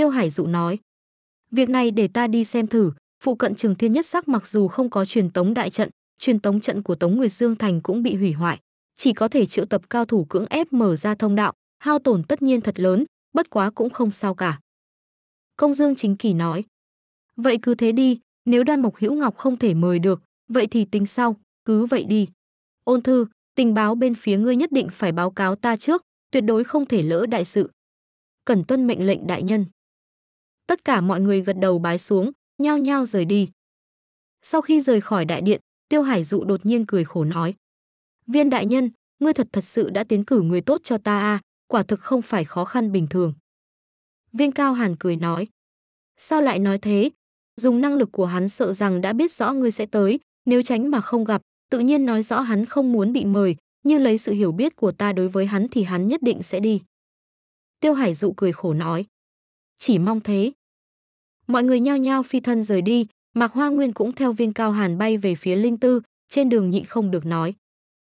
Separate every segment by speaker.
Speaker 1: Tiêu Hải Dụ nói. Việc này để ta đi xem thử, phụ cận trường thiên nhất sắc mặc dù không có truyền tống đại trận, truyền tống trận của Tống Nguyệt Dương Thành cũng bị hủy hoại, chỉ có thể triệu tập cao thủ cưỡng ép mở ra thông đạo, hao tổn tất nhiên thật lớn, bất quá cũng không sao cả. Công Dương Chính Kỳ nói. Vậy cứ thế đi, nếu đoan mộc hữu ngọc không thể mời được, vậy thì tính sau, cứ vậy đi. Ôn thư, tình báo bên phía ngươi nhất định phải báo cáo ta trước, tuyệt đối không thể lỡ đại sự. cần tuân mệnh lệnh đại nhân tất cả mọi người gật đầu bái xuống, nhao nhao rời đi. Sau khi rời khỏi đại điện, Tiêu Hải Dụ đột nhiên cười khổ nói. Viên đại nhân, ngươi thật thật sự đã tiến cử người tốt cho ta à, quả thực không phải khó khăn bình thường. Viên Cao Hàn cười nói. Sao lại nói thế? Dùng năng lực của hắn sợ rằng đã biết rõ ngươi sẽ tới, nếu tránh mà không gặp, tự nhiên nói rõ hắn không muốn bị mời, nhưng lấy sự hiểu biết của ta đối với hắn thì hắn nhất định sẽ đi. Tiêu Hải Dụ cười khổ nói. Chỉ mong thế mọi người nhao nhao phi thân rời đi mạc hoa nguyên cũng theo viên cao hàn bay về phía linh tư trên đường nhịn không được nói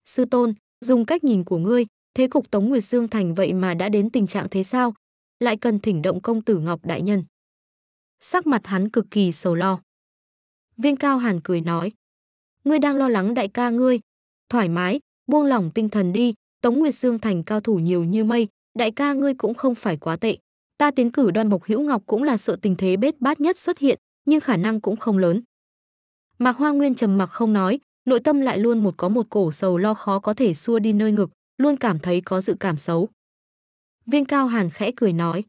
Speaker 1: sư tôn dùng cách nhìn của ngươi thế cục tống nguyệt dương thành vậy mà đã đến tình trạng thế sao lại cần thỉnh động công tử ngọc đại nhân sắc mặt hắn cực kỳ sầu lo viên cao hàn cười nói ngươi đang lo lắng đại ca ngươi thoải mái buông lỏng tinh thần đi tống nguyệt dương thành cao thủ nhiều như mây đại ca ngươi cũng không phải quá tệ ta tiến cử đoan mộc hữu ngọc cũng là sợ tình thế bết bát nhất xuất hiện nhưng khả năng cũng không lớn mạc hoa nguyên trầm mặc không nói nội tâm lại luôn một có một cổ sầu lo khó có thể xua đi nơi ngực luôn cảm thấy có dự cảm xấu viên cao hàn khẽ cười nói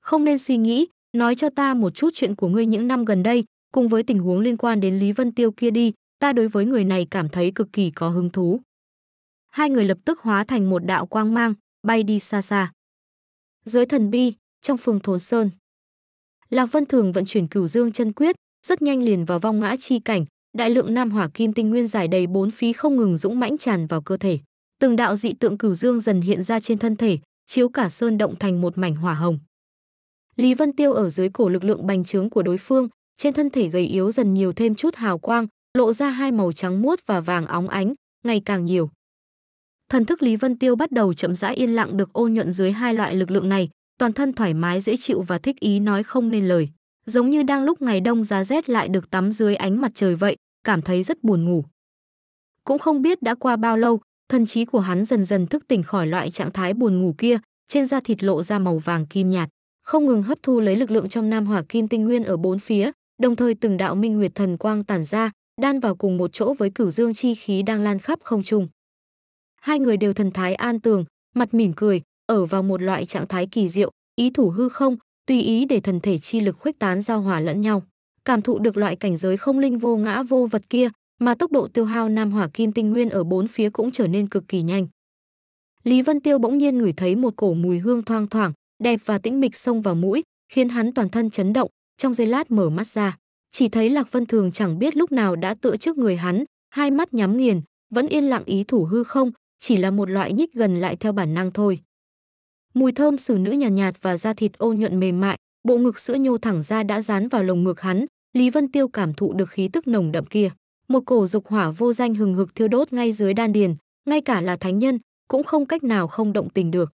Speaker 1: không nên suy nghĩ nói cho ta một chút chuyện của ngươi những năm gần đây cùng với tình huống liên quan đến lý vân tiêu kia đi ta đối với người này cảm thấy cực kỳ có hứng thú hai người lập tức hóa thành một đạo quang mang bay đi xa xa giới thần bi trong phường Thốn Sơn. Lạc Vân Thường vận chuyển cửu dương chân quyết, rất nhanh liền vào vong ngã chi cảnh, đại lượng nam hỏa kim tinh nguyên giải đầy bốn phí không ngừng dũng mãnh tràn vào cơ thể. Từng đạo dị tượng cửu dương dần hiện ra trên thân thể, chiếu cả sơn động thành một mảnh hỏa hồng. Lý Vân Tiêu ở dưới cổ lực lượng bành trướng của đối phương, trên thân thể gầy yếu dần nhiều thêm chút hào quang, lộ ra hai màu trắng muốt và vàng óng ánh, ngày càng nhiều. Thần thức Lý Vân Tiêu bắt đầu chậm rãi yên lặng được ô nhuận dưới hai loại lực lượng này, toàn thân thoải mái dễ chịu và thích ý nói không nên lời. Giống như đang lúc ngày đông giá rét lại được tắm dưới ánh mặt trời vậy, cảm thấy rất buồn ngủ. Cũng không biết đã qua bao lâu, thần trí của hắn dần dần thức tỉnh khỏi loại trạng thái buồn ngủ kia, trên da thịt lộ ra màu vàng kim nhạt, không ngừng hấp thu lấy lực lượng trong nam hỏa kim tinh nguyên ở bốn phía, đồng thời từng đạo minh nguyệt thần quang tản ra, đan vào cùng một chỗ với cửu dương chi khí đang lan khắp không trung. Hai người đều thần thái an tường, mặt mỉm cười, ở vào một loại trạng thái kỳ diệu, ý thủ hư không, tùy ý để thần thể chi lực khuếch tán giao hòa lẫn nhau. Cảm thụ được loại cảnh giới không linh vô ngã vô vật kia, mà tốc độ tiêu hao nam hỏa kim tinh nguyên ở bốn phía cũng trở nên cực kỳ nhanh. Lý Vân Tiêu bỗng nhiên ngửi thấy một cổ mùi hương thoang thoảng, đẹp và tĩnh mịch xông vào mũi, khiến hắn toàn thân chấn động, trong giây lát mở mắt ra, chỉ thấy Lạc Vân Thường chẳng biết lúc nào đã tựa trước người hắn, hai mắt nhắm nghiền, vẫn yên lặng ý thủ hư không, chỉ là một loại nhích gần lại theo bản năng thôi. Mùi thơm xử nữ nhàn nhạt, nhạt và da thịt ô nhuận mềm mại, bộ ngực sữa nhô thẳng ra đã dán vào lồng ngực hắn, Lý Vân Tiêu cảm thụ được khí tức nồng đậm kia. Một cổ dục hỏa vô danh hừng hực thiêu đốt ngay dưới đan điền, ngay cả là thánh nhân cũng không cách nào không động tình được.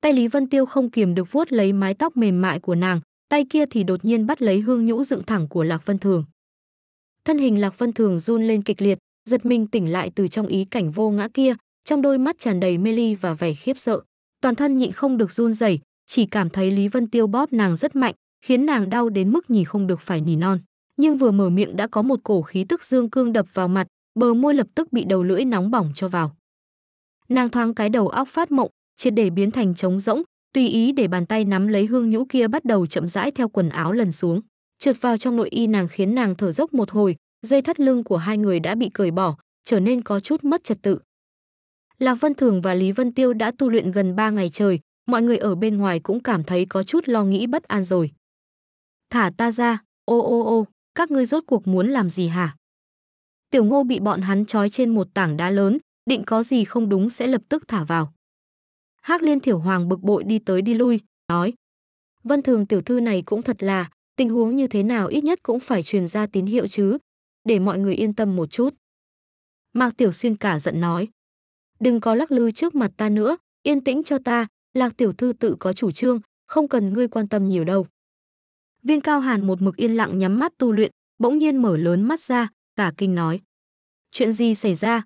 Speaker 1: Tay Lý Vân Tiêu không kiềm được vuốt lấy mái tóc mềm mại của nàng, tay kia thì đột nhiên bắt lấy hương nhũ dựng thẳng của Lạc Vân Thường. Thân hình Lạc Vân Thường run lên kịch liệt, giật mình tỉnh lại từ trong ý cảnh vô ngã kia, trong đôi mắt tràn đầy mê ly và vẻ khiếp sợ toàn thân nhịn không được run rẩy, chỉ cảm thấy Lý Vân Tiêu bóp nàng rất mạnh, khiến nàng đau đến mức nhì không được phải nỉ non. Nhưng vừa mở miệng đã có một cổ khí tức dương cương đập vào mặt, bờ môi lập tức bị đầu lưỡi nóng bỏng cho vào. Nàng thoáng cái đầu óc phát mộng, triệt để biến thành trống rỗng, tùy ý để bàn tay nắm lấy hương nhũ kia bắt đầu chậm rãi theo quần áo lần xuống, trượt vào trong nội y nàng khiến nàng thở dốc một hồi, dây thắt lưng của hai người đã bị cởi bỏ, trở nên có chút mất trật tự, Lạc Vân Thường và Lý Vân Tiêu đã tu luyện gần 3 ngày trời, mọi người ở bên ngoài cũng cảm thấy có chút lo nghĩ bất an rồi. Thả ta ra, ô ô ô, các ngươi rốt cuộc muốn làm gì hả? Tiểu ngô bị bọn hắn trói trên một tảng đá lớn, định có gì không đúng sẽ lập tức thả vào. Hắc liên thiểu hoàng bực bội đi tới đi lui, nói. Vân thường tiểu thư này cũng thật là, tình huống như thế nào ít nhất cũng phải truyền ra tín hiệu chứ, để mọi người yên tâm một chút. Mạc Tiểu Xuyên cả giận nói đừng có lắc lư trước mặt ta nữa, yên tĩnh cho ta, Lạc tiểu thư tự có chủ trương, không cần ngươi quan tâm nhiều đâu. Viên Cao Hàn một mực yên lặng nhắm mắt tu luyện, bỗng nhiên mở lớn mắt ra, cả kinh nói. Chuyện gì xảy ra?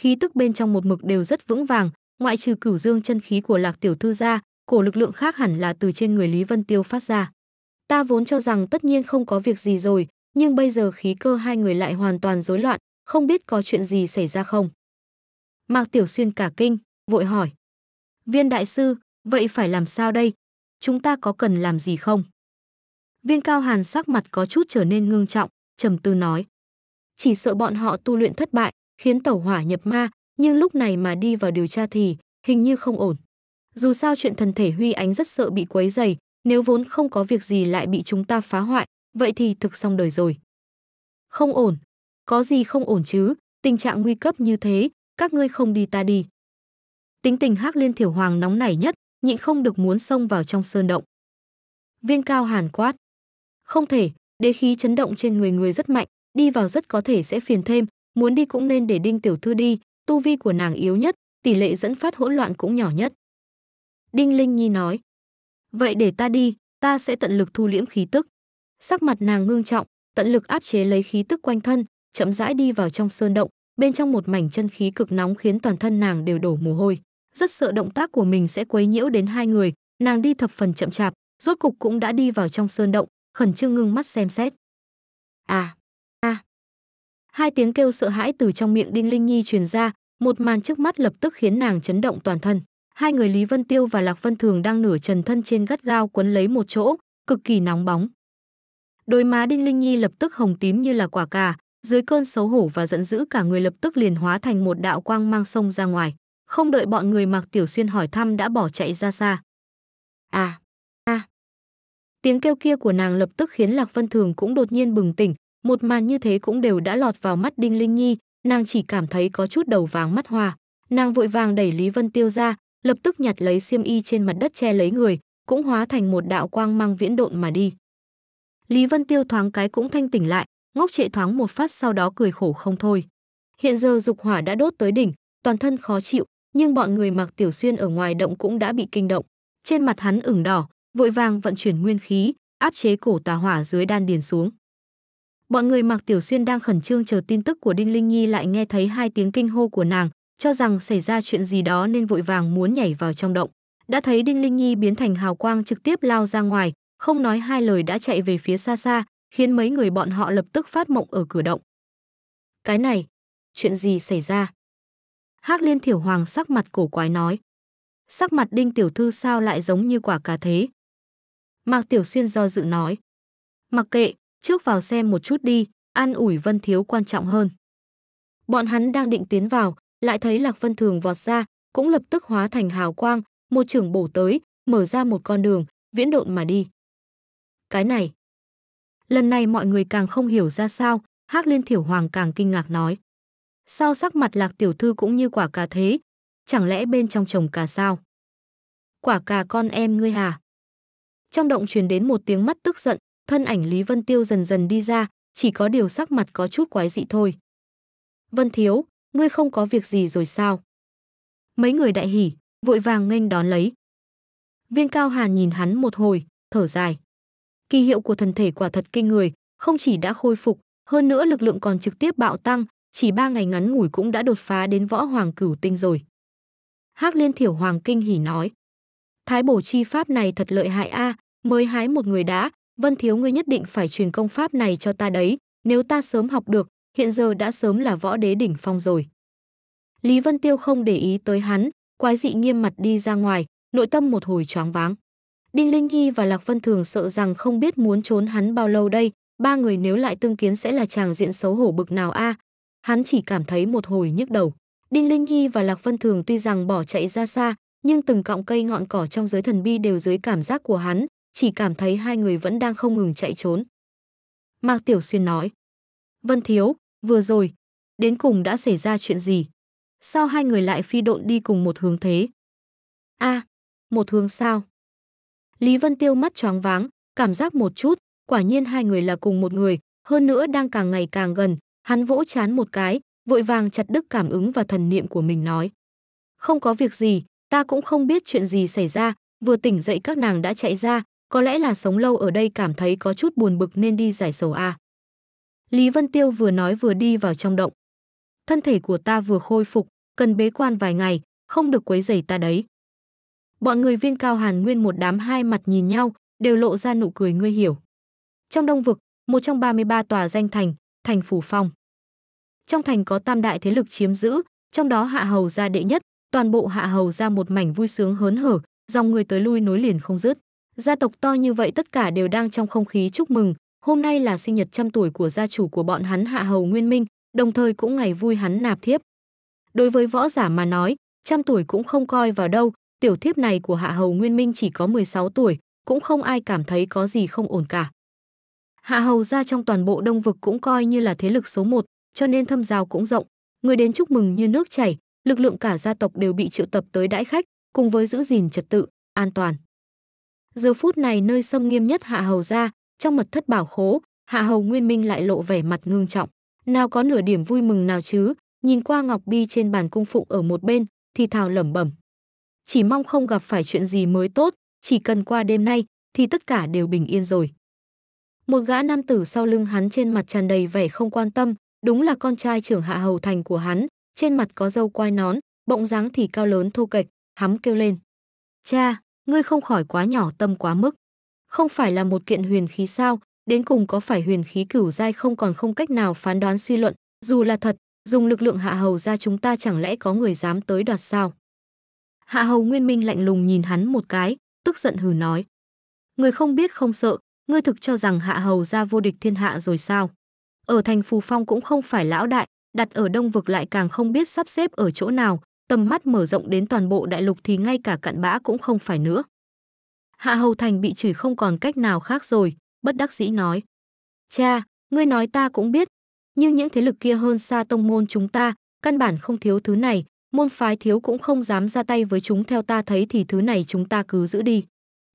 Speaker 1: Khí tức bên trong một mực đều rất vững vàng, ngoại trừ cửu dương chân khí của Lạc tiểu thư ra, cổ lực lượng khác hẳn là từ trên người Lý Vân Tiêu phát ra. Ta vốn cho rằng tất nhiên không có việc gì rồi, nhưng bây giờ khí cơ hai người lại hoàn toàn rối loạn, không biết có chuyện gì xảy ra không. Mạc Tiểu Xuyên cả kinh, vội hỏi. Viên đại sư, vậy phải làm sao đây? Chúng ta có cần làm gì không? Viên Cao Hàn sắc mặt có chút trở nên ngưng trọng, trầm tư nói. Chỉ sợ bọn họ tu luyện thất bại, khiến tẩu hỏa nhập ma, nhưng lúc này mà đi vào điều tra thì hình như không ổn. Dù sao chuyện thần thể huy ánh rất sợ bị quấy dày, nếu vốn không có việc gì lại bị chúng ta phá hoại, vậy thì thực xong đời rồi. Không ổn, có gì không ổn chứ, tình trạng nguy cấp như thế, các ngươi không đi ta đi. Tính tình Hắc Liên Thiểu Hoàng nóng nảy nhất, nhịn không được muốn xông vào trong sơn động. Viên Cao Hàn quát: "Không thể, đế khí chấn động trên người người rất mạnh, đi vào rất có thể sẽ phiền thêm, muốn đi cũng nên để Đinh tiểu thư đi, tu vi của nàng yếu nhất, tỷ lệ dẫn phát hỗn loạn cũng nhỏ nhất." Đinh Linh Nhi nói: "Vậy để ta đi, ta sẽ tận lực thu liễm khí tức." Sắc mặt nàng ngưng trọng, tận lực áp chế lấy khí tức quanh thân, chậm rãi đi vào trong sơn động, bên trong một mảnh chân khí cực nóng khiến toàn thân nàng đều đổ mồ hôi rất sợ động tác của mình sẽ quấy nhiễu đến hai người nàng đi thập phần chậm chạp rốt cục cũng đã đi vào trong sơn động khẩn trương ngưng mắt xem xét à à hai tiếng kêu sợ hãi từ trong miệng đinh linh nhi truyền ra một màn trước mắt lập tức khiến nàng chấn động toàn thân hai người lý vân tiêu và lạc vân thường đang nửa trần thân trên gắt gao quấn lấy một chỗ cực kỳ nóng bóng đôi má đinh linh nhi lập tức hồng tím như là quả cà dưới cơn xấu hổ và giận dữ cả người lập tức liền hóa thành một đạo quang mang sông ra ngoài, không đợi bọn người Mạc Tiểu Xuyên hỏi thăm đã bỏ chạy ra xa. À, à. Tiếng kêu kia của nàng lập tức khiến Lạc Vân Thường cũng đột nhiên bừng tỉnh, một màn như thế cũng đều đã lọt vào mắt Đinh Linh Nhi, nàng chỉ cảm thấy có chút đầu vàng mắt hoa. Nàng vội vàng đẩy Lý Vân Tiêu ra, lập tức nhặt lấy xiêm y trên mặt đất che lấy người, cũng hóa thành một đạo quang mang viễn độn mà đi. Lý Vân Tiêu thoáng cái cũng thanh tỉnh lại, ngốc trệ thoáng một phát sau đó cười khổ không thôi. Hiện giờ dục hỏa đã đốt tới đỉnh, toàn thân khó chịu, nhưng bọn người mặc tiểu xuyên ở ngoài động cũng đã bị kinh động. Trên mặt hắn ửng đỏ, vội vàng vận chuyển nguyên khí, áp chế cổ tà hỏa dưới đan điền xuống. Bọn người mặc tiểu xuyên đang khẩn trương chờ tin tức của Đinh Linh Nhi lại nghe thấy hai tiếng kinh hô của nàng, cho rằng xảy ra chuyện gì đó nên vội vàng muốn nhảy vào trong động. Đã thấy Đinh Linh Nhi biến thành hào quang trực tiếp lao ra ngoài, không nói hai lời đã chạy về phía xa xa, khiến mấy người bọn họ lập tức phát mộng ở cửa động. Cái này, chuyện gì xảy ra? Hắc Liên Thiểu Hoàng sắc mặt cổ quái nói. Sắc mặt Đinh Tiểu Thư sao lại giống như quả cà thế? Mạc Tiểu Xuyên do dự nói. Mặc kệ, trước vào xem một chút đi, an ủi Vân Thiếu quan trọng hơn. Bọn hắn đang định tiến vào, lại thấy Lạc Vân Thường vọt ra, cũng lập tức hóa thành hào quang, một trưởng bổ tới, mở ra một con đường, viễn độn mà đi. Cái này, Lần này mọi người càng không hiểu ra sao, Hắc Liên Thiểu Hoàng càng kinh ngạc nói. Sao sắc mặt Lạc tiểu thư cũng như quả cà thế? Chẳng lẽ bên trong chồng cà sao? Quả cà con em ngươi hà? Trong động truyền đến một tiếng mắt tức giận, thân ảnh Lý Vân Tiêu dần dần đi ra, chỉ có điều sắc mặt có chút quái dị thôi. Vân Thiếu, ngươi không có việc gì rồi sao? Mấy người đại hỉ, vội vàng nghênh đón lấy. Viên Cao Hàn nhìn hắn một hồi, thở dài kỳ hiệu của thần thể quả thật kinh người, không chỉ đã khôi phục, hơn nữa lực lượng còn trực tiếp bạo tăng, chỉ ba ngày ngắn ngủi cũng đã đột phá đến võ hoàng cửu tinh rồi. Hắc Liên Thiểu Hoàng kinh hỉ nói: "Thái bổ chi pháp này thật lợi hại a, mới hái một người đã, Vân thiếu ngươi nhất định phải truyền công pháp này cho ta đấy, nếu ta sớm học được, hiện giờ đã sớm là võ đế đỉnh phong rồi." Lý Vân Tiêu không để ý tới hắn, quái dị nghiêm mặt đi ra ngoài, nội tâm một hồi choáng váng. Đinh Linh Nhi và Lạc Vân Thường sợ rằng không biết muốn trốn hắn bao lâu đây, ba người nếu lại tương kiến sẽ là chàng diện xấu hổ bực nào a. Hắn chỉ cảm thấy một hồi nhức đầu. Đinh Linh Nhi và Lạc Vân Thường tuy rằng bỏ chạy ra xa, nhưng từng cọng cây ngọn cỏ trong giới thần bi đều dưới cảm giác của hắn, chỉ cảm thấy hai người vẫn đang không ngừng chạy trốn. Mạc Tiểu Xuyên nói, Vân Thiếu, vừa rồi, đến cùng đã xảy ra chuyện gì? Sao hai người lại phi độn đi cùng một hướng thế? a à, một hướng sao? Lý Vân Tiêu mắt choáng váng, cảm giác một chút, quả nhiên hai người là cùng một người, hơn nữa đang càng ngày càng gần, hắn vỗ chán một cái, vội vàng chặt đứt cảm ứng và thần niệm của mình nói. Không có việc gì, ta cũng không biết chuyện gì xảy ra, vừa tỉnh dậy các nàng đã chạy ra, có lẽ là sống lâu ở đây cảm thấy có chút buồn bực nên đi giải sầu À. Lý Vân Tiêu vừa nói vừa đi vào trong động. Thân thể của ta vừa khôi phục, cần bế quan vài ngày, không được quấy rầy ta đấy bọn người viên cao hàn nguyên một đám hai mặt nhìn nhau, đều lộ ra nụ cười ngươi hiểu. Trong Đông Vực, một trong 33 tòa danh thành, thành Phủ Phong. Trong thành có tam đại thế lực chiếm giữ, trong đó hạ hầu gia đệ nhất, toàn bộ hạ hầu gia một mảnh vui sướng hớn hở, dòng người tới lui nối liền không dứt. Gia tộc to như vậy tất cả đều đang trong không khí chúc mừng, hôm nay là sinh nhật trăm tuổi của gia chủ của bọn hắn hạ hầu Nguyên Minh, đồng thời cũng ngày vui hắn nạp thiếp. Đối với võ giả mà nói, trăm tuổi cũng không coi vào đâu, Tiểu thiếp này của Hạ Hầu Nguyên Minh chỉ có 16 tuổi, cũng không ai cảm thấy có gì không ổn cả. Hạ Hầu ra trong toàn bộ Đông Vực cũng coi như là thế lực số một, cho nên thâm giao cũng rộng. Người đến chúc mừng như nước chảy, lực lượng cả gia tộc đều bị triệu tập tới đãi khách, cùng với giữ gìn trật tự, an toàn. Giờ phút này nơi xâm nghiêm nhất Hạ Hầu ra, trong mật thất bảo khố, Hạ Hầu Nguyên Minh lại lộ vẻ mặt ngương trọng. Nào có nửa điểm vui mừng nào chứ, nhìn qua Ngọc Bi trên bàn cung phụng ở một bên, thì thào lẩm bẩm chỉ mong không gặp phải chuyện gì mới tốt, chỉ cần qua đêm nay thì tất cả đều bình yên rồi. Một gã nam tử sau lưng hắn trên mặt tràn đầy vẻ không quan tâm, đúng là con trai trưởng hạ hầu thành của hắn, trên mặt có râu quai nón, bỗng dáng thì cao lớn thô kệch, hắm kêu lên. Cha, ngươi không khỏi quá nhỏ tâm quá mức. Không phải là một kiện huyền khí sao, đến cùng có phải huyền khí cửu dai không còn không cách nào phán đoán suy luận, dù là thật, dùng lực lượng hạ hầu ra chúng ta chẳng lẽ có người dám tới đoạt sao. Hạ Hầu Nguyên Minh lạnh lùng nhìn hắn một cái, tức giận hừ nói: "Người không biết không sợ, ngươi thực cho rằng Hạ Hầu gia vô địch thiên hạ rồi sao? Ở thành Phù Phong cũng không phải lão đại, đặt ở Đông vực lại càng không biết sắp xếp ở chỗ nào, tầm mắt mở rộng đến toàn bộ đại lục thì ngay cả cặn bã cũng không phải nữa." Hạ Hầu Thành bị chửi không còn cách nào khác rồi, bất đắc dĩ nói: "Cha, ngươi nói ta cũng biết, nhưng những thế lực kia hơn xa tông môn chúng ta, căn bản không thiếu thứ này, môn phái thiếu cũng không dám ra tay với chúng theo ta thấy thì thứ này chúng ta cứ giữ đi.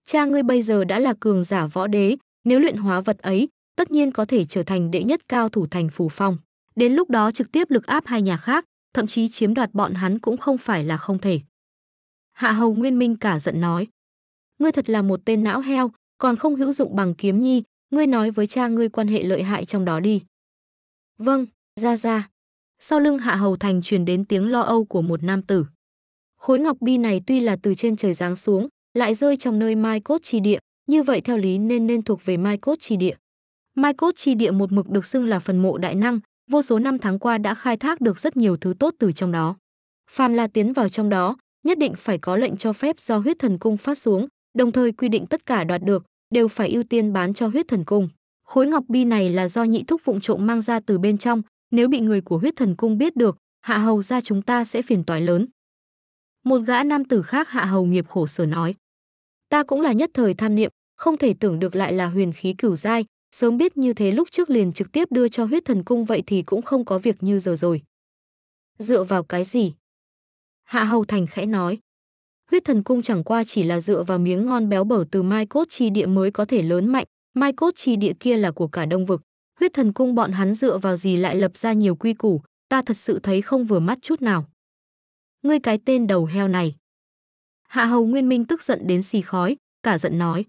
Speaker 1: Cha ngươi bây giờ đã là cường giả võ đế, nếu luyện hóa vật ấy, tất nhiên có thể trở thành đệ nhất cao thủ thành phủ phong. Đến lúc đó trực tiếp lực áp hai nhà khác, thậm chí chiếm đoạt bọn hắn cũng không phải là không thể. Hạ Hầu Nguyên Minh cả giận nói. Ngươi thật là một tên não heo, còn không hữu dụng bằng kiếm nhi, ngươi nói với cha ngươi quan hệ lợi hại trong đó đi. Vâng, ra ra sau lưng hạ hầu thành truyền đến tiếng lo âu của một nam tử. Khối ngọc bi này tuy là từ trên trời giáng xuống, lại rơi trong nơi mai cốt chi địa, như vậy theo lý nên nên thuộc về mai cốt chi địa. Mai cốt chi địa một mực được xưng là phần mộ đại năng, vô số năm tháng qua đã khai thác được rất nhiều thứ tốt từ trong đó. Phàm là tiến vào trong đó, nhất định phải có lệnh cho phép do huyết thần cung phát xuống, đồng thời quy định tất cả đoạt được đều phải ưu tiên bán cho huyết thần cung. Khối ngọc bi này là do nhị thúc vụng trộm mang ra từ bên trong, nếu bị người của huyết thần cung biết được, hạ hầu ra chúng ta sẽ phiền toái lớn. Một gã nam tử khác hạ hầu nghiệp khổ sở nói. Ta cũng là nhất thời tham niệm, không thể tưởng được lại là huyền khí cửu giai, sớm biết như thế lúc trước liền trực tiếp đưa cho huyết thần cung vậy thì cũng không có việc như giờ rồi. Dựa vào cái gì? Hạ hầu thành khẽ nói. Huyết thần cung chẳng qua chỉ là dựa vào miếng ngon béo bở từ mai cốt chi địa mới có thể lớn mạnh, mai cốt chi địa kia là của cả đông vực huyết thần cung bọn hắn dựa vào gì lại lập ra nhiều quy củ, ta thật sự thấy không vừa mắt chút nào. Ngươi cái tên đầu heo này. Hạ hầu nguyên minh tức giận đến xì khói, cả giận nói.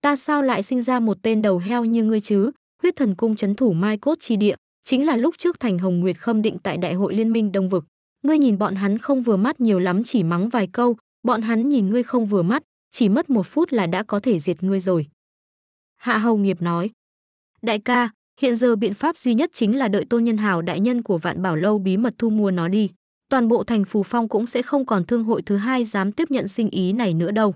Speaker 1: Ta sao lại sinh ra một tên đầu heo như ngươi chứ, huyết thần cung chấn thủ mai cốt chi địa, chính là lúc trước thành hồng nguyệt khâm định tại đại hội liên minh đông vực. Ngươi nhìn bọn hắn không vừa mắt nhiều lắm chỉ mắng vài câu, bọn hắn nhìn ngươi không vừa mắt, chỉ mất một phút là đã có thể diệt ngươi rồi. Hạ hầu nghiệp nói. Đại ca, Hiện giờ biện pháp duy nhất chính là đợi Tôn Nhân Hào đại nhân của Vạn Bảo lâu bí mật thu mua nó đi. Toàn bộ thành Phù Phong cũng sẽ không còn thương hội thứ hai dám tiếp nhận sinh ý này nữa đâu.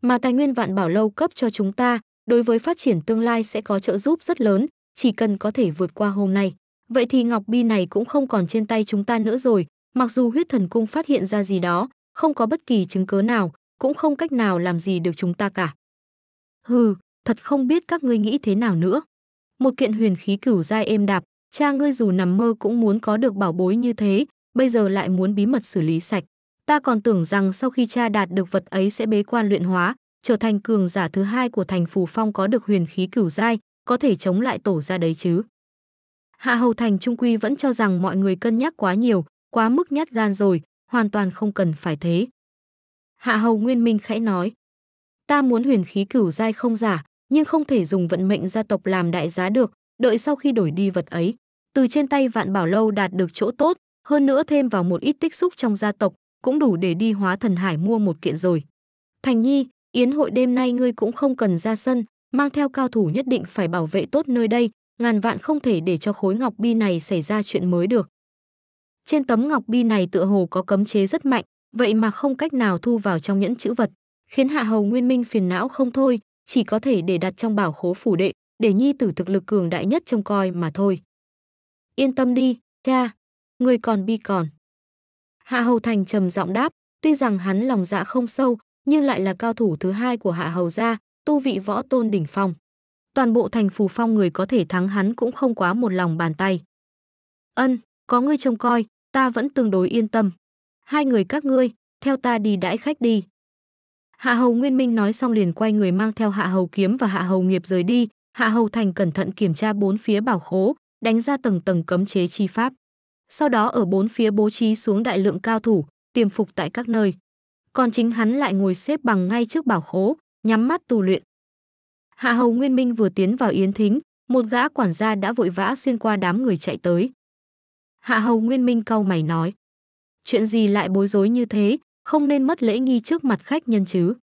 Speaker 1: Mà tài nguyên Vạn Bảo lâu cấp cho chúng ta, đối với phát triển tương lai sẽ có trợ giúp rất lớn, chỉ cần có thể vượt qua hôm nay. Vậy thì Ngọc Bi này cũng không còn trên tay chúng ta nữa rồi, mặc dù huyết thần cung phát hiện ra gì đó, không có bất kỳ chứng cớ nào, cũng không cách nào làm gì được chúng ta cả. Hừ, thật không biết các ngươi nghĩ thế nào nữa một kiện huyền khí cửu giai êm đạp, cha ngươi dù nằm mơ cũng muốn có được bảo bối như thế, bây giờ lại muốn bí mật xử lý sạch. Ta còn tưởng rằng sau khi cha đạt được vật ấy sẽ bế quan luyện hóa, trở thành cường giả thứ hai của thành Phù Phong có được huyền khí cửu giai, có thể chống lại tổ ra đấy chứ. Hạ Hầu Thành Trung Quy vẫn cho rằng mọi người cân nhắc quá nhiều, quá mức nhát gan rồi, hoàn toàn không cần phải thế. Hạ Hầu Nguyên Minh khẽ nói, ta muốn huyền khí cửu giai không giả, nhưng không thể dùng vận mệnh gia tộc làm đại giá được, đợi sau khi đổi đi vật ấy. Từ trên tay vạn bảo lâu đạt được chỗ tốt, hơn nữa thêm vào một ít tích xúc trong gia tộc, cũng đủ để đi hóa thần hải mua một kiện rồi. Thành Nhi, yến hội đêm nay ngươi cũng không cần ra sân, mang theo cao thủ nhất định phải bảo vệ tốt nơi đây, ngàn vạn không thể để cho khối ngọc bi này xảy ra chuyện mới được. Trên tấm ngọc bi này tựa hồ có cấm chế rất mạnh, vậy mà không cách nào thu vào trong nhẫn chữ vật, khiến Hạ Hầu Nguyên Minh phiền não không thôi, chỉ có thể để đặt trong bảo khố phủ đệ, để nhi tử thực lực cường đại nhất trông coi mà thôi. Yên tâm đi, cha, người còn bi còn. Hạ Hầu Thành trầm giọng đáp, tuy rằng hắn lòng dạ không sâu, nhưng lại là cao thủ thứ hai của Hạ Hầu gia, tu vị võ tôn đỉnh phong. Toàn bộ thành phù phong người có thể thắng hắn cũng không quá một lòng bàn tay. Ân, có ngươi trông coi, ta vẫn tương đối yên tâm. Hai người các ngươi, theo ta đi đãi khách đi. Hạ Hầu Nguyên Minh nói xong liền quay người mang theo Hạ Hầu Kiếm và Hạ Hầu Nghiệp rời đi, Hạ Hầu Thành cẩn thận kiểm tra bốn phía bảo khố, đánh ra tầng tầng cấm chế chi pháp. Sau đó ở bốn phía bố trí xuống đại lượng cao thủ, tiềm phục tại các nơi. Còn chính hắn lại ngồi xếp bằng ngay trước bảo khố, nhắm mắt tu luyện. Hạ Hầu Nguyên Minh vừa tiến vào yến thính, một gã quản gia đã vội vã xuyên qua đám người chạy tới. Hạ Hầu Nguyên Minh cau mày nói: "Chuyện gì lại bối rối như thế, không nên mất lễ nghi trước mặt khách nhân chứ.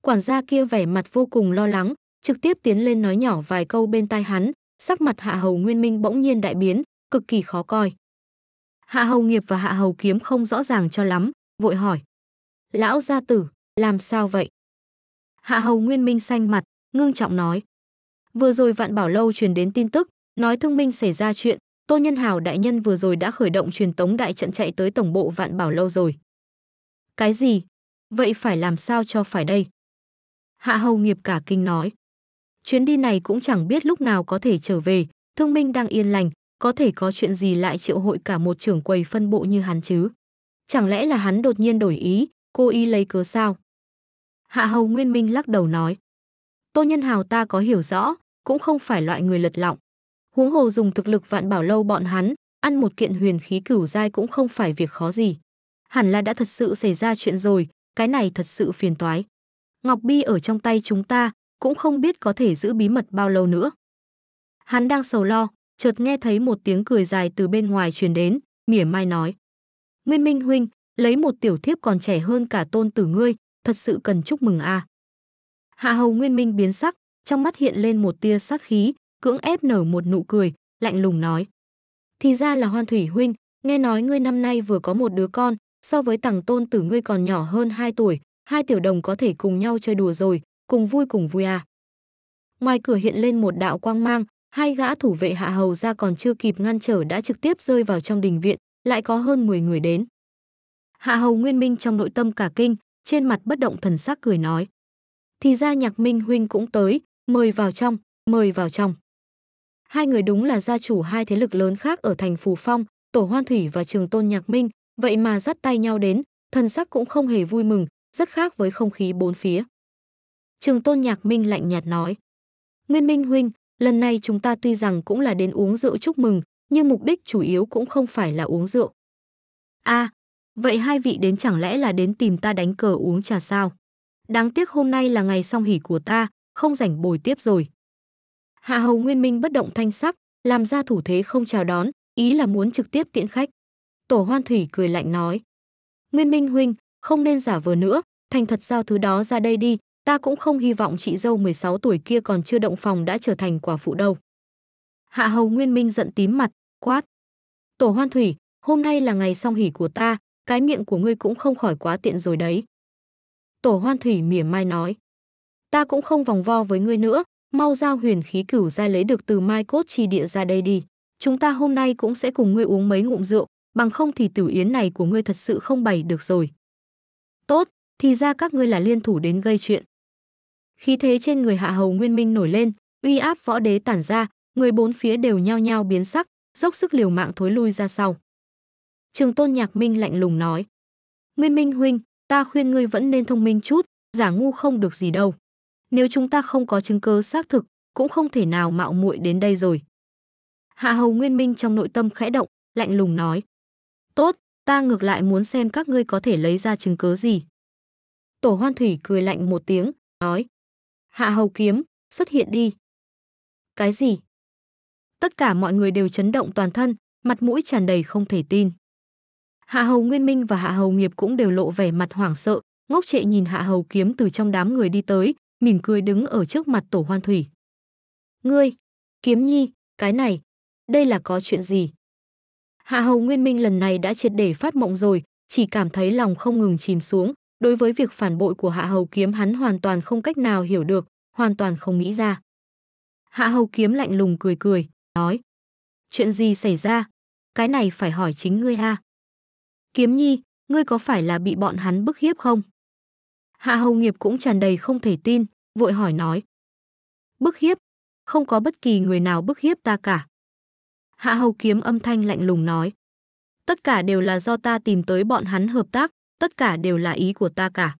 Speaker 1: Quản gia kia vẻ mặt vô cùng lo lắng, trực tiếp tiến lên nói nhỏ vài câu bên tai hắn, sắc mặt Hạ Hầu Nguyên Minh bỗng nhiên đại biến, cực kỳ khó coi. Hạ Hầu Nghiệp và Hạ Hầu Kiếm không rõ ràng cho lắm, vội hỏi. Lão gia tử, làm sao vậy? Hạ Hầu Nguyên Minh xanh mặt, ngưng trọng nói. Vừa rồi Vạn Bảo Lâu truyền đến tin tức, nói thương minh xảy ra chuyện, Tô Nhân Hào đại nhân vừa rồi đã khởi động truyền tống đại trận chạy tới tổng bộ Vạn Bảo Lâu rồi. Cái gì? Vậy phải làm sao cho phải đây? Hạ hầu nghiệp cả kinh nói. Chuyến đi này cũng chẳng biết lúc nào có thể trở về, thương minh đang yên lành, có thể có chuyện gì lại triệu hội cả một trưởng quầy phân bộ như hắn chứ? Chẳng lẽ là hắn đột nhiên đổi ý, cô y lấy cớ sao? Hạ hầu nguyên minh lắc đầu nói. Tô Nhân Hào ta có hiểu rõ, cũng không phải loại người lật lọng. Huống hồ dùng thực lực vạn bảo lâu bọn hắn, ăn một kiện huyền khí cửu dai cũng không phải việc khó gì hẳn là đã thật sự xảy ra chuyện rồi, cái này thật sự phiền toái. Ngọc Bi ở trong tay chúng ta, cũng không biết có thể giữ bí mật bao lâu nữa. Hắn đang sầu lo, chợt nghe thấy một tiếng cười dài từ bên ngoài truyền đến, mỉa mai nói. Nguyên Minh Huynh, lấy một tiểu thiếp còn trẻ hơn cả tôn tử ngươi, thật sự cần chúc mừng a. À. Hạ hầu Nguyên Minh biến sắc, trong mắt hiện lên một tia sát khí, cưỡng ép nở một nụ cười, lạnh lùng nói. Thì ra là Hoan Thủy Huynh, nghe nói ngươi năm nay vừa có một đứa con, So với tằng tôn tử ngươi còn nhỏ hơn 2 tuổi, hai tiểu đồng có thể cùng nhau chơi đùa rồi, cùng vui cùng vui à. Ngoài cửa hiện lên một đạo quang mang, hai gã thủ vệ hạ hầu ra còn chưa kịp ngăn trở đã trực tiếp rơi vào trong đình viện, lại có hơn 10 người đến. Hạ hầu nguyên minh trong nội tâm cả kinh, trên mặt bất động thần sắc cười nói. Thì ra nhạc minh huynh cũng tới, mời vào trong, mời vào trong. Hai người đúng là gia chủ hai thế lực lớn khác ở thành Phù Phong, Tổ Hoan Thủy và Trường Tôn Nhạc Minh, vậy mà dắt tay nhau đến, thần sắc cũng không hề vui mừng, rất khác với không khí bốn phía. Trường Tôn Nhạc Minh lạnh nhạt nói: "Nguyên Minh huynh, lần này chúng ta tuy rằng cũng là đến uống rượu chúc mừng, nhưng mục đích chủ yếu cũng không phải là uống rượu." "A, à, vậy hai vị đến chẳng lẽ là đến tìm ta đánh cờ uống trà sao? Đáng tiếc hôm nay là ngày song hỉ của ta, không rảnh bồi tiếp rồi." Hạ Hầu Nguyên Minh bất động thanh sắc, làm ra thủ thế không chào đón, ý là muốn trực tiếp tiễn khách. Tổ Hoan Thủy cười lạnh nói. Nguyên Minh Huynh, không nên giả vờ nữa, thành thật giao thứ đó ra đây đi, ta cũng không hy vọng chị dâu 16 tuổi kia còn chưa động phòng đã trở thành quả phụ đâu. Hạ Hầu Nguyên Minh giận tím mặt, quát. Tổ Hoan Thủy, hôm nay là ngày song hỷ của ta, cái miệng của ngươi cũng không khỏi quá tiện rồi đấy. Tổ Hoan Thủy mỉa mai nói. Ta cũng không vòng vo với ngươi nữa, mau giao huyền khí cửu ra lấy được từ mai cốt chi địa ra đây đi. Chúng ta hôm nay cũng sẽ cùng ngươi uống mấy ngụm rượu, bằng không thì tử yến này của ngươi thật sự không bày được rồi. Tốt, thì ra các ngươi là liên thủ đến gây chuyện. Khí thế trên người hạ hầu nguyên minh nổi lên, uy áp võ đế tản ra, người bốn phía đều nhao nhao biến sắc, dốc sức liều mạng thối lui ra sau. Trường tôn nhạc minh lạnh lùng nói. Nguyên minh huynh, ta khuyên ngươi vẫn nên thông minh chút, giả ngu không được gì đâu. Nếu chúng ta không có chứng cơ xác thực, cũng không thể nào mạo muội đến đây rồi. Hạ hầu nguyên minh trong nội tâm khẽ động, lạnh lùng nói. Tốt, ta ngược lại muốn xem các ngươi có thể lấy ra chứng cứ gì. Tổ hoan thủy cười lạnh một tiếng, nói. Hạ hầu kiếm, xuất hiện đi. Cái gì? Tất cả mọi người đều chấn động toàn thân, mặt mũi tràn đầy không thể tin. Hạ hầu Nguyên Minh và Hạ hầu Nghiệp cũng đều lộ vẻ mặt hoảng sợ, ngốc trệ nhìn Hạ hầu kiếm từ trong đám người đi tới, mỉm cười đứng ở trước mặt tổ hoan thủy. Ngươi, kiếm nhi, cái này, đây là có chuyện gì? Hạ Hầu Nguyên Minh lần này đã triệt để phát mộng rồi, chỉ cảm thấy lòng không ngừng chìm xuống, đối với việc phản bội của Hạ Hầu Kiếm hắn hoàn toàn không cách nào hiểu được, hoàn toàn không nghĩ ra. Hạ Hầu Kiếm lạnh lùng cười cười, nói: "Chuyện gì xảy ra? Cái này phải hỏi chính ngươi ha." "Kiếm Nhi, ngươi có phải là bị bọn hắn bức hiếp không?" Hạ Hầu Nghiệp cũng tràn đầy không thể tin, vội hỏi nói: "Bức hiếp? Không có bất kỳ người nào bức hiếp ta cả." Hạ Hầu Kiếm âm thanh lạnh lùng nói. Tất cả đều là do ta tìm tới bọn hắn hợp tác, tất cả đều là ý của ta cả.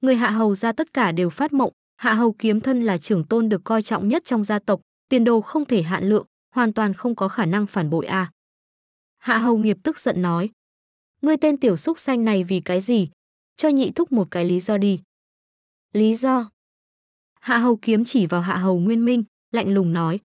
Speaker 1: Người Hạ Hầu ra tất cả đều phát mộng, Hạ Hầu Kiếm thân là trưởng tôn được coi trọng nhất trong gia tộc, tiền đồ không thể hạn lượng, hoàn toàn không có khả năng phản bội a. À. Hạ Hầu nghiệp tức giận nói. Ngươi tên tiểu xúc xanh này vì cái gì? Cho nhị thúc một cái lý do đi. Lý do? Hạ Hầu kiếm chỉ vào Hạ Hầu Nguyên Minh, lạnh lùng nói.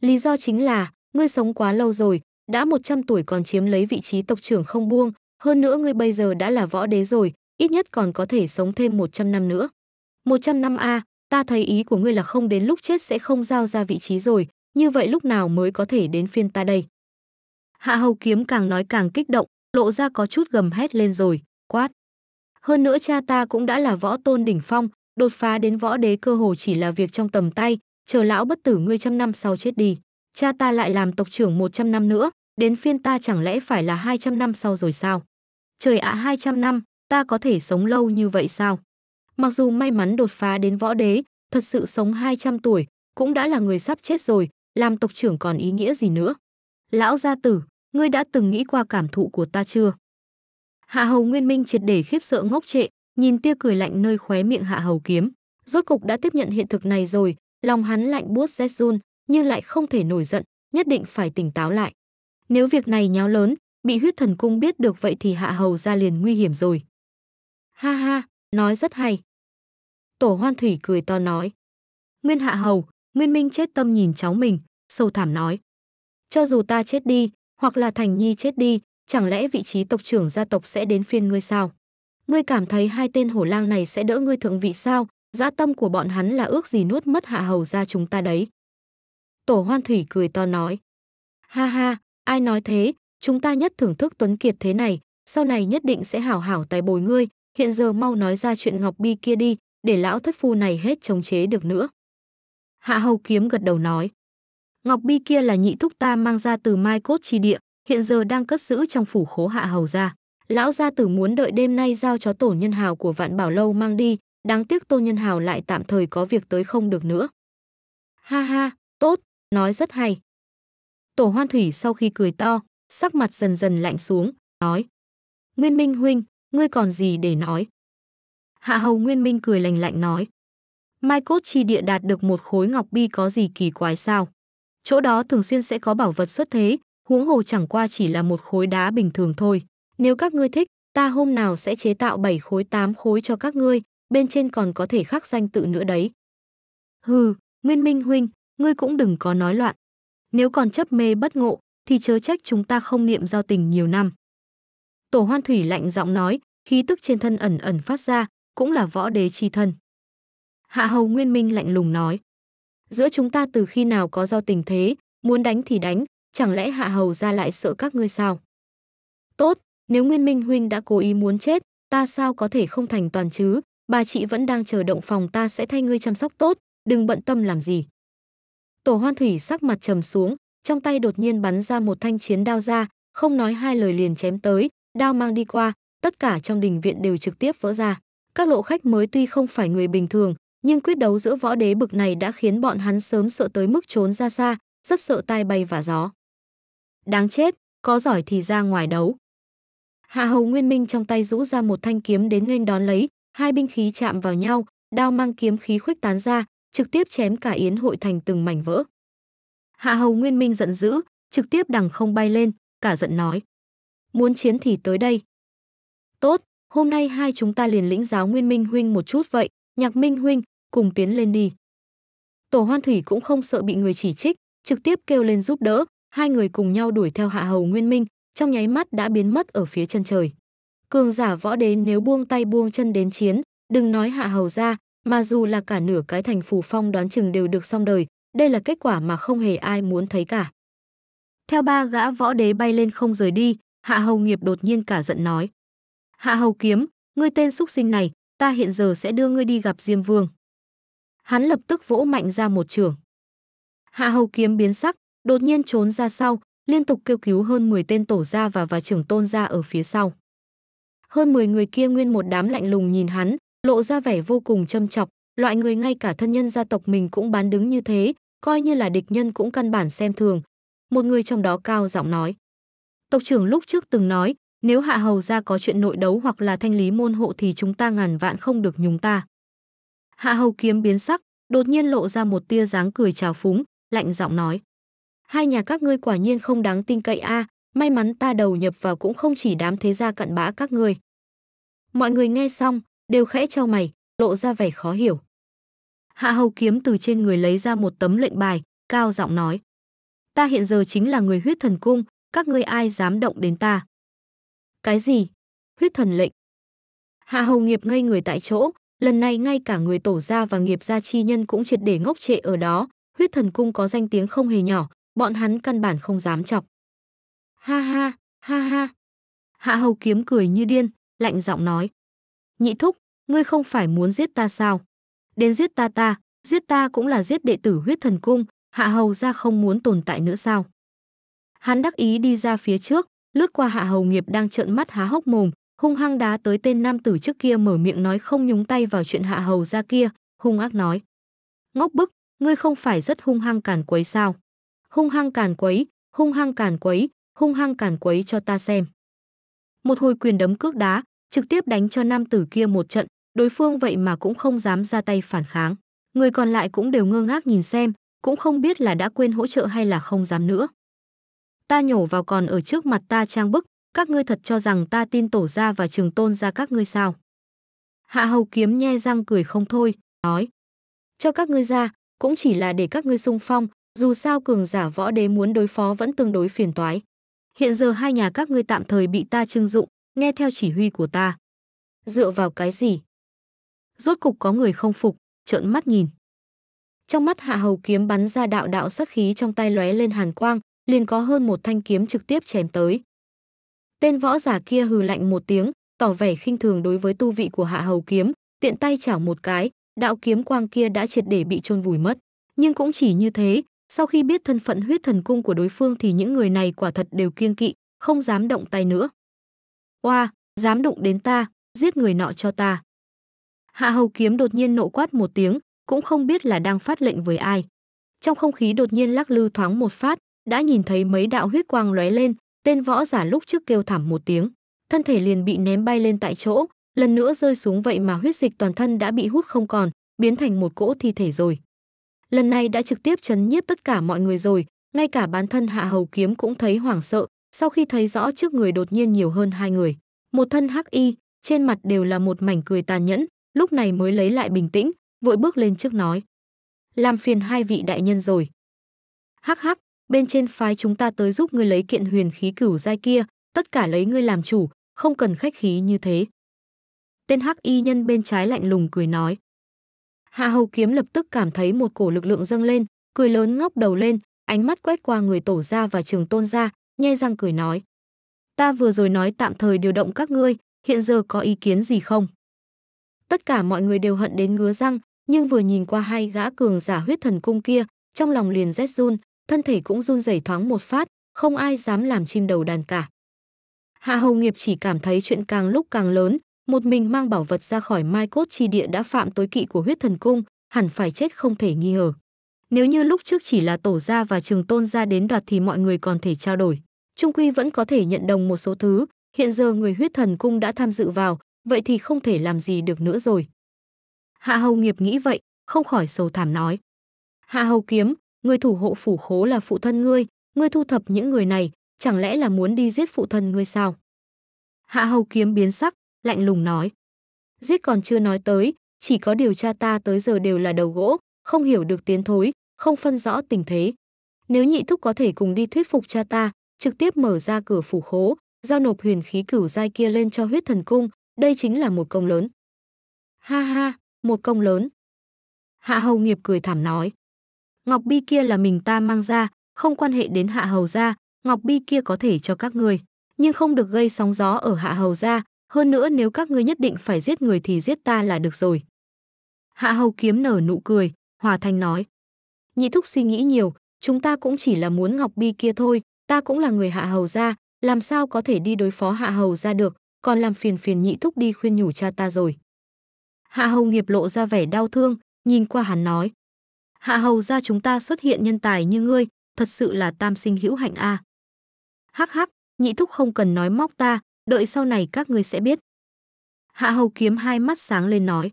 Speaker 1: Lý do chính là, ngươi sống quá lâu rồi, đã 100 tuổi còn chiếm lấy vị trí tộc trưởng không buông, hơn nữa ngươi bây giờ đã là võ đế rồi, ít nhất còn có thể sống thêm 100 năm nữa. 100 năm a, ta thấy ý của ngươi là không đến lúc chết sẽ không giao ra vị trí rồi, như vậy lúc nào mới có thể đến phiên ta đây? Hạ Hầu Kiếm càng nói càng kích động, lộ ra có chút gầm hét lên rồi, quát. Hơn nữa cha ta cũng đã là võ tôn đỉnh phong, đột phá đến võ đế cơ hồ chỉ là việc trong tầm tay, chờ lão bất tử ngươi trăm năm sau chết đi cha ta lại làm tộc trưởng 100 năm nữa, đến phiên ta chẳng lẽ phải là 200 năm sau rồi sao? Trời ạ à, 200 năm, ta có thể sống lâu như vậy sao? Mặc dù may mắn đột phá đến võ đế, thật sự sống 200 tuổi, cũng đã là người sắp chết rồi, làm tộc trưởng còn ý nghĩa gì nữa? Lão gia tử, ngươi đã từng nghĩ qua cảm thụ của ta chưa? Hạ hầu Nguyên Minh triệt để khiếp sợ ngốc trệ, nhìn tia cười lạnh nơi khóe miệng hạ hầu kiếm. Rốt cục đã tiếp nhận hiện thực này rồi, lòng hắn lạnh buốt rét run, nhưng lại không thể nổi giận, nhất định phải tỉnh táo lại. Nếu việc này nháo lớn, bị huyết thần cung biết được vậy thì hạ hầu ra liền nguy hiểm rồi. Ha ha, nói rất hay. Tổ hoan thủy cười to nói. Nguyên hạ hầu, nguyên minh chết tâm nhìn cháu mình, sâu thảm nói. Cho dù ta chết đi, hoặc là thành nhi chết đi, chẳng lẽ vị trí tộc trưởng gia tộc sẽ đến phiên ngươi sao? Ngươi cảm thấy hai tên hổ lang này sẽ đỡ ngươi thượng vị sao? Dã tâm của bọn hắn là ước gì nuốt mất hạ hầu ra chúng ta đấy. Tổ Hoan Thủy cười to nói. Ha ha, ai nói thế, chúng ta nhất thưởng thức Tuấn Kiệt thế này, sau này nhất định sẽ hảo hảo tài bồi ngươi, hiện giờ mau nói ra chuyện Ngọc Bi kia đi, để lão thất phu này hết chống chế được nữa. Hạ Hầu Kiếm gật đầu nói. Ngọc Bi kia là nhị thúc ta mang ra từ Mai Cốt tri Địa, hiện giờ đang cất giữ trong phủ khố Hạ Hầu ra. Lão gia tử muốn đợi đêm nay giao cho tổ nhân hào của Vạn Bảo Lâu mang đi, đáng tiếc Tô Nhân Hào lại tạm thời có việc tới không được nữa. Ha ha, tốt, nói rất hay. Tổ hoan thủy sau khi cười to, sắc mặt dần dần lạnh xuống, nói. Nguyên Minh huynh, ngươi còn gì để nói? Hạ hầu Nguyên Minh cười lành lạnh nói. Mai cốt chi địa đạt được một khối ngọc bi có gì kỳ quái sao? Chỗ đó thường xuyên sẽ có bảo vật xuất thế, huống hồ chẳng qua chỉ là một khối đá bình thường thôi. Nếu các ngươi thích, ta hôm nào sẽ chế tạo 7 khối 8 khối cho các ngươi, bên trên còn có thể khắc danh tự nữa đấy. Hừ, Nguyên Minh huynh, ngươi cũng đừng có nói loạn. Nếu còn chấp mê bất ngộ, thì chớ trách chúng ta không niệm giao tình nhiều năm. Tổ hoan thủy lạnh giọng nói, khí tức trên thân ẩn ẩn phát ra, cũng là võ đế chi thân. Hạ hầu nguyên minh lạnh lùng nói. Giữa chúng ta từ khi nào có giao tình thế, muốn đánh thì đánh, chẳng lẽ hạ hầu ra lại sợ các ngươi sao? Tốt, nếu nguyên minh huynh đã cố ý muốn chết, ta sao có thể không thành toàn chứ, bà chị vẫn đang chờ động phòng ta sẽ thay ngươi chăm sóc tốt, đừng bận tâm làm gì. Tổ Hoan Thủy sắc mặt trầm xuống, trong tay đột nhiên bắn ra một thanh chiến đao ra, không nói hai lời liền chém tới, đao mang đi qua, tất cả trong đình viện đều trực tiếp vỡ ra. Các lộ khách mới tuy không phải người bình thường, nhưng quyết đấu giữa võ đế bực này đã khiến bọn hắn sớm sợ tới mức trốn ra xa, rất sợ tai bay và gió. Đáng chết, có giỏi thì ra ngoài đấu. Hạ Hầu Nguyên Minh trong tay rũ ra một thanh kiếm đến nghênh đón lấy, hai binh khí chạm vào nhau, đao mang kiếm khí khuếch tán ra, trực tiếp chém cả yến hội thành từng mảnh vỡ. Hạ hầu Nguyên Minh giận dữ, trực tiếp đằng không bay lên, cả giận nói. Muốn chiến thì tới đây. Tốt, hôm nay hai chúng ta liền lĩnh giáo Nguyên Minh Huynh một chút vậy, nhạc Minh Huynh, cùng tiến lên đi. Tổ hoan thủy cũng không sợ bị người chỉ trích, trực tiếp kêu lên giúp đỡ, hai người cùng nhau đuổi theo hạ hầu Nguyên Minh, trong nháy mắt đã biến mất ở phía chân trời. Cường giả võ đế nếu buông tay buông chân đến chiến, đừng nói hạ hầu ra, mà dù là cả nửa cái thành phù phong đoán chừng đều được xong đời, đây là kết quả mà không hề ai muốn thấy cả. Theo ba gã võ đế bay lên không rời đi, Hạ Hầu Nghiệp đột nhiên cả giận nói. Hạ Hầu Kiếm, ngươi tên xúc sinh này, ta hiện giờ sẽ đưa ngươi đi gặp Diêm Vương. Hắn lập tức vỗ mạnh ra một trường. Hạ Hầu Kiếm biến sắc, đột nhiên trốn ra sau, liên tục kêu cứu hơn 10 tên tổ gia và và trưởng tôn gia ở phía sau. Hơn 10 người kia nguyên một đám lạnh lùng nhìn hắn, lộ ra vẻ vô cùng châm chọc, loại người ngay cả thân nhân gia tộc mình cũng bán đứng như thế, coi như là địch nhân cũng căn bản xem thường. Một người trong đó cao giọng nói. Tộc trưởng lúc trước từng nói, nếu hạ hầu gia có chuyện nội đấu hoặc là thanh lý môn hộ thì chúng ta ngàn vạn không được nhúng ta. Hạ hầu kiếm biến sắc, đột nhiên lộ ra một tia dáng cười trào phúng, lạnh giọng nói. Hai nhà các ngươi quả nhiên không đáng tin cậy a, may mắn ta đầu nhập vào cũng không chỉ đám thế gia cận bã các ngươi. Mọi người nghe xong, đều khẽ trao mày, lộ ra vẻ khó hiểu. Hạ Hầu Kiếm từ trên người lấy ra một tấm lệnh bài, cao giọng nói: "Ta hiện giờ chính là người huyết thần cung, các ngươi ai dám động đến ta?" "Cái gì? Huyết thần lệnh?" Hạ Hầu Nghiệp ngây người tại chỗ, lần này ngay cả người tổ gia và nghiệp gia chi nhân cũng triệt để ngốc trệ ở đó, huyết thần cung có danh tiếng không hề nhỏ, bọn hắn căn bản không dám chọc. "Ha ha, ha ha." Hạ Hầu Kiếm cười như điên, lạnh giọng nói: "Nhị thúc, ngươi không phải muốn giết ta sao? Đến giết ta ta, giết ta cũng là giết đệ tử huyết thần cung, hạ hầu ra không muốn tồn tại nữa sao? Hắn đắc ý đi ra phía trước, lướt qua hạ hầu nghiệp đang trợn mắt há hốc mồm, hung hăng đá tới tên nam tử trước kia mở miệng nói không nhúng tay vào chuyện hạ hầu ra kia, hung ác nói. Ngốc bức, ngươi không phải rất hung hăng càn quấy sao? Hung hăng càn quấy, hung hăng càn quấy, hung hăng càn quấy cho ta xem. Một hồi quyền đấm cước đá, trực tiếp đánh cho nam tử kia một trận, đối phương vậy mà cũng không dám ra tay phản kháng. Người còn lại cũng đều ngơ ngác nhìn xem, cũng không biết là đã quên hỗ trợ hay là không dám nữa. Ta nhổ vào còn ở trước mặt ta trang bức, các ngươi thật cho rằng ta tin tổ ra và trường tôn ra các ngươi sao. Hạ hầu kiếm nhe răng cười không thôi, nói. Cho các ngươi ra, cũng chỉ là để các ngươi sung phong, dù sao cường giả võ đế muốn đối phó vẫn tương đối phiền toái. Hiện giờ hai nhà các ngươi tạm thời bị ta trưng dụng, nghe theo chỉ huy của ta. Dựa vào cái gì? Rốt cục có người không phục, trợn mắt nhìn. Trong mắt Hạ Hầu kiếm bắn ra đạo đạo sát khí trong tay lóe lên hàn quang, liền có hơn một thanh kiếm trực tiếp chém tới. Tên võ giả kia hừ lạnh một tiếng, tỏ vẻ khinh thường đối với tu vị của Hạ Hầu kiếm, tiện tay chảo một cái, đạo kiếm quang kia đã triệt để bị trôn vùi mất. Nhưng cũng chỉ như thế, sau khi biết thân phận huyết thần cung của đối phương thì những người này quả thật đều kiêng kỵ, không dám động tay nữa. Oa, dám đụng đến ta, giết người nọ cho ta. Hạ hầu kiếm đột nhiên nộ quát một tiếng, cũng không biết là đang phát lệnh với ai. Trong không khí đột nhiên lắc lư thoáng một phát, đã nhìn thấy mấy đạo huyết quang lóe lên, tên võ giả lúc trước kêu thảm một tiếng, thân thể liền bị ném bay lên tại chỗ, lần nữa rơi xuống vậy mà huyết dịch toàn thân đã bị hút không còn, biến thành một cỗ thi thể rồi. Lần này đã trực tiếp chấn nhiếp tất cả mọi người rồi, ngay cả bản thân Hạ Hầu Kiếm cũng thấy hoảng sợ, sau khi thấy rõ trước người đột nhiên nhiều hơn hai người, một thân hắc y, trên mặt đều là một mảnh cười tàn nhẫn, lúc này mới lấy lại bình tĩnh, vội bước lên trước nói. Làm phiền hai vị đại nhân rồi. Hắc hắc, bên trên phái chúng ta tới giúp ngươi lấy kiện huyền khí cửu giai kia, tất cả lấy ngươi làm chủ, không cần khách khí như thế. Tên hắc y nhân bên trái lạnh lùng cười nói. Hạ hầu kiếm lập tức cảm thấy một cổ lực lượng dâng lên, cười lớn ngóc đầu lên, ánh mắt quét qua người tổ gia và trường tôn gia nhe răng cười nói. Ta vừa rồi nói tạm thời điều động các ngươi, hiện giờ có ý kiến gì không? Tất cả mọi người đều hận đến ngứa răng, nhưng vừa nhìn qua hai gã cường giả huyết thần cung kia, trong lòng liền rét run, thân thể cũng run rẩy thoáng một phát, không ai dám làm chim đầu đàn cả. Hạ Hầu Nghiệp chỉ cảm thấy chuyện càng lúc càng lớn, một mình mang bảo vật ra khỏi Mai Cốt chi địa đã phạm tối kỵ của huyết thần cung, hẳn phải chết không thể nghi ngờ. Nếu như lúc trước chỉ là tổ gia và trường tôn gia đến đoạt thì mọi người còn thể trao đổi trung quy vẫn có thể nhận đồng một số thứ hiện giờ người huyết thần cung đã tham dự vào vậy thì không thể làm gì được nữa rồi hạ hầu nghiệp nghĩ vậy không khỏi sầu thảm nói hạ hầu kiếm người thủ hộ phủ khố là phụ thân ngươi ngươi thu thập những người này chẳng lẽ là muốn đi giết phụ thân ngươi sao hạ hầu kiếm biến sắc lạnh lùng nói giết còn chưa nói tới chỉ có điều tra ta tới giờ đều là đầu gỗ không hiểu được tiến thối không phân rõ tình thế nếu nhị thúc có thể cùng đi thuyết phục cha ta trực tiếp mở ra cửa phủ khố, giao nộp huyền khí cửu giai kia lên cho huyết thần cung, đây chính là một công lớn. Ha ha, một công lớn. Hạ Hầu nghiệp cười thảm nói. Ngọc Bi kia là mình ta mang ra, không quan hệ đến Hạ Hầu gia, Ngọc Bi kia có thể cho các người, nhưng không được gây sóng gió ở Hạ Hầu gia, hơn nữa nếu các ngươi nhất định phải giết người thì giết ta là được rồi. Hạ Hầu kiếm nở nụ cười, Hòa Thanh nói. Nhị thúc suy nghĩ nhiều, chúng ta cũng chỉ là muốn Ngọc Bi kia thôi, ta cũng là người hạ hầu ra, làm sao có thể đi đối phó hạ hầu ra được, còn làm phiền phiền nhị thúc đi khuyên nhủ cha ta rồi. Hạ hầu nghiệp lộ ra vẻ đau thương, nhìn qua hắn nói. Hạ hầu ra chúng ta xuất hiện nhân tài như ngươi, thật sự là tam sinh hữu hạnh a. À. Hắc hắc, nhị thúc không cần nói móc ta, đợi sau này các ngươi sẽ biết. Hạ hầu kiếm hai mắt sáng lên nói.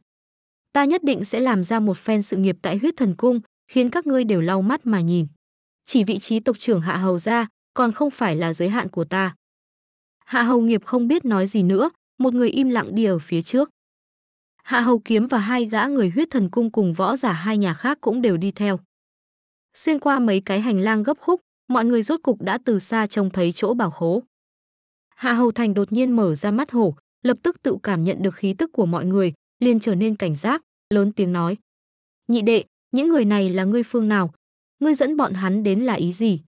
Speaker 1: Ta nhất định sẽ làm ra một phen sự nghiệp tại huyết thần cung, khiến các ngươi đều lau mắt mà nhìn. Chỉ vị trí tộc trưởng hạ hầu ra, còn không phải là giới hạn của ta. Hạ Hầu Nghiệp không biết nói gì nữa, một người im lặng đi ở phía trước. Hạ Hầu Kiếm và hai gã người huyết thần cung cùng võ giả hai nhà khác cũng đều đi theo. Xuyên qua mấy cái hành lang gấp khúc, mọi người rốt cục đã từ xa trông thấy chỗ bảo hố. Hạ Hầu Thành đột nhiên mở ra mắt hổ, lập tức tự cảm nhận được khí tức của mọi người, liền trở nên cảnh giác, lớn tiếng nói. Nhị đệ, những người này là ngươi phương nào? Ngươi dẫn bọn hắn đến là ý gì?